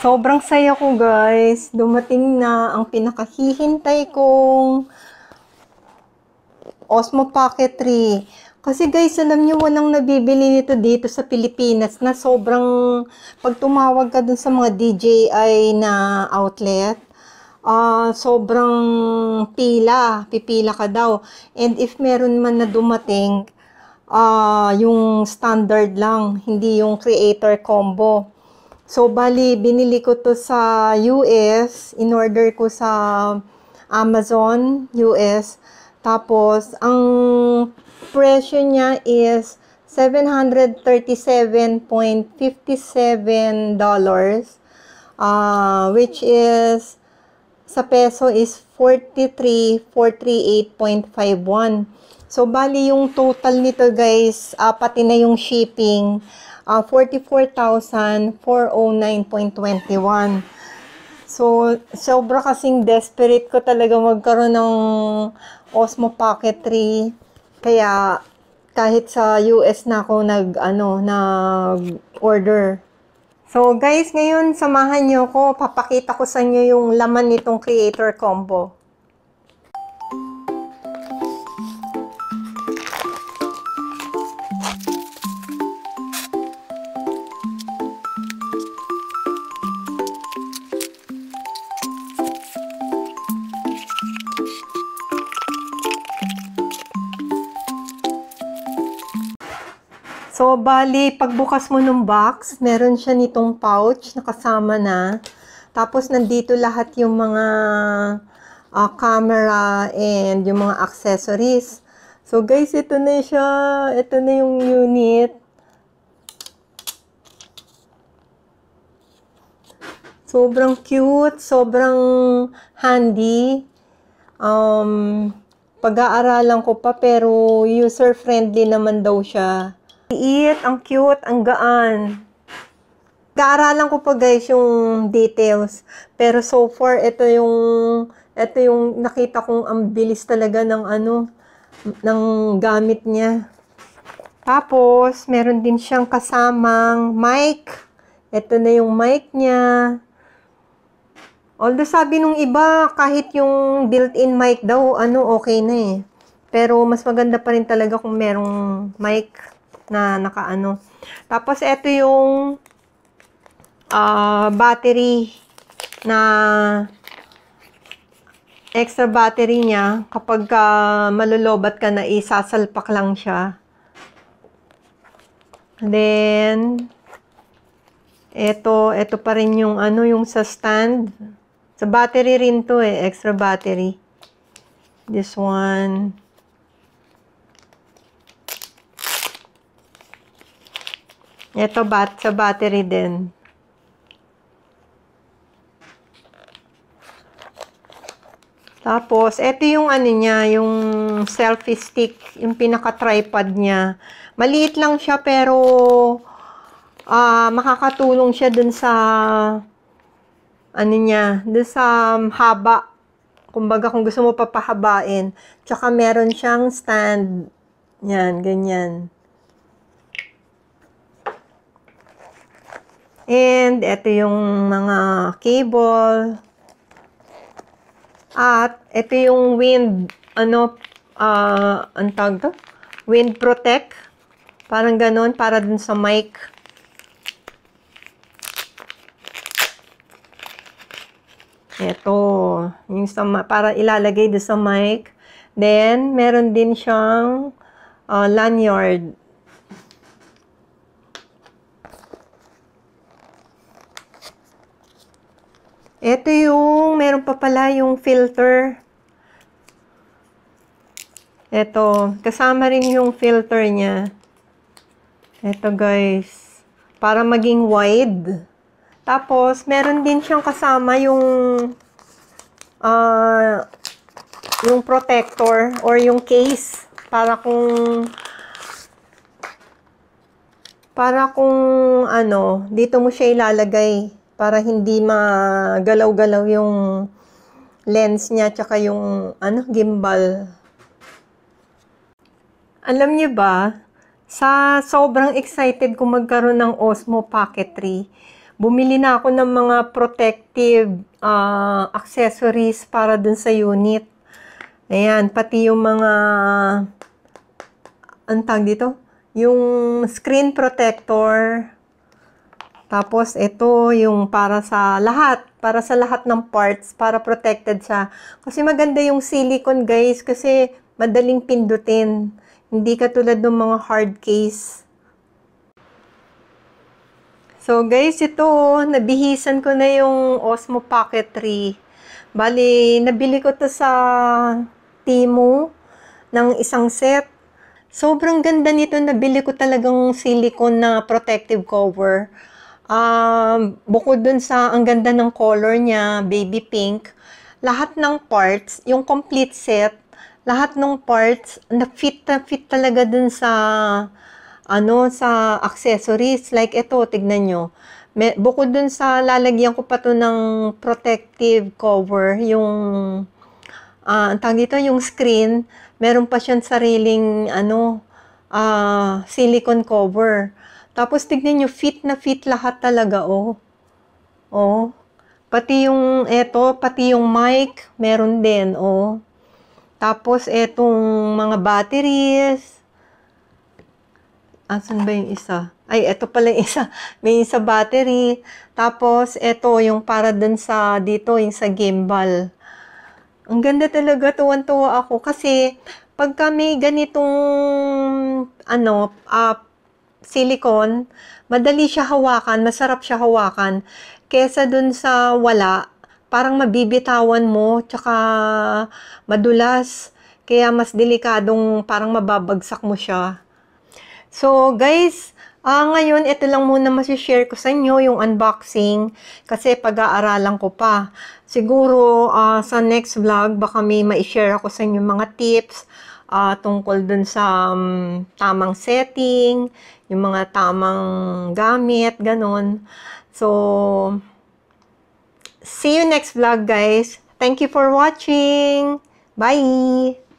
Sobrang saya ko guys. Dumating na ang pinakahihintay kong Osmo Pocket 3. Kasi guys, alam nyo, walang nabibili nito dito sa Pilipinas na sobrang pagtumawag ka dun sa mga DJI na outlet, uh, sobrang pila, pipila ka daw. And if meron man na dumating, uh, yung standard lang, hindi yung creator combo So, bali, binili ko to sa US. In-order ko sa Amazon US. Tapos, ang presyo niya is $737.57 dollars, uh, which is sa peso is 43,438.51. So, bali yung total nito guys, uh, pati na yung shipping, uh, ah, 44,409.21. So, sobra kasing desperate ko talaga magkaroon ng Osmo Pocket 3. Kaya, kahit sa US na ako nag, ano, nag-order. So, guys, ngayon samahan nyo ko. Papakita ko sa inyo yung laman nitong creator combo. So, bali, pagbukas mo ng box, meron siya nitong pouch na kasama na. Tapos, nandito lahat yung mga uh, camera and yung mga accessories. So, guys, ito na siya. Ito na yung unit. Sobrang cute, sobrang handy. Um, pag-aaralan ko pa pero user-friendly naman daw siya. Iit, ang cute, ang gaan. Kaaralan ko pa guys yung details. Pero so far, ito yung, ito yung nakita kong ang bilis talaga ng ano, ng gamit niya. Tapos, meron din siyang kasamang mic. Ito na yung mic niya. Although sabi nung iba, kahit yung built-in mic daw, ano, okay na eh. Pero mas maganda pa rin talaga kung merong mic na nakaano. Tapos, ito yung uh, battery na extra battery niya. Kapag uh, ah, malulobat ka na, isasalpak lang siya. Then, ito, ito pa rin yung ano, yung sa stand. Sa battery rin to eh, extra battery. This one. Ito bat sa battery din. Tapos, ito yung ano niya, yung selfie stick, yung pinaka-tripod niya. Maliit lang siya pero uh, makakatulong siya dun sa ano niya, dun sa um, haba. Kumbaga kung gusto mo papahabain. Tsaka meron siyang stand. Yan, ganyan. And ito yung mga cable. At ito yung wind, ano, uh, ah, ang tawag to? Wind protect. Parang ganun, para dun sa mic. Ito, yung sa, para ilalagay doon sa mic. Then, meron din siyang uh, lanyard. Ito yung, meron pa pala yung filter. Ito, kasama rin yung filter niya. Ito guys, para maging wide. Tapos, meron din siyang kasama yung uh, yung protector or yung case para kung para kung ano, dito mo siya ilalagay para hindi magalaw-galaw yung lens niya tsaka yung ano gimbal. Alam niyo ba, sa sobrang excited ko magkaroon ng Osmo Pocket 3, bumili na ako ng mga protective uh, accessories para dun sa unit. Ayan, pati yung mga ang dito, yung screen protector, tapos, ito yung para sa lahat, para sa lahat ng parts, para protected siya. Kasi maganda yung silicone, guys, kasi madaling pindutin. Hindi katulad ng mga hard case. So, guys, ito, nabihisan ko na yung Osmo Pocket 3. Bali, nabili ko to sa Timo ng isang set. Sobrang ganda nito, nabili ko talagang silicone na protective cover. Um, bukod dun sa ang ganda ng color niya, baby pink, lahat ng parts, yung complete set, lahat ng parts na fit na fit talaga dun sa ano sa accessories like ito tignan nyo May, bukod dun sa lalagyan ko pa to ng protective cover yung uh, ah, tang dito yung screen meron pa siyang sariling ano uh, silicone cover tapos tignan nyo, fit na fit lahat talaga, oh. Oh. Pati yung eto, pati yung mic, meron din, oh. Tapos etong mga batteries. Asan ba yung isa? Ay, eto pala isa. May isa battery. Tapos eto yung para dun sa dito, yung sa gimbal. Ang ganda talaga, tuwan-tuwa ako kasi pagka may ganitong ano, uh, silicone, madali siya hawakan, masarap siya hawakan, kesa dun sa wala, parang mabibitawan mo, tsaka madulas, kaya mas delikadong parang mababagsak mo siya. So guys, Ah, ngayon, ito lang muna masishare ko sa inyo yung unboxing kasi pag-aaralan ko pa. Siguro uh, sa next vlog, baka may ma-share ako sa inyo mga tips uh, tungkol dun sa um, tamang setting, yung mga tamang gamit, ganun. So, see you next vlog guys. Thank you for watching. Bye!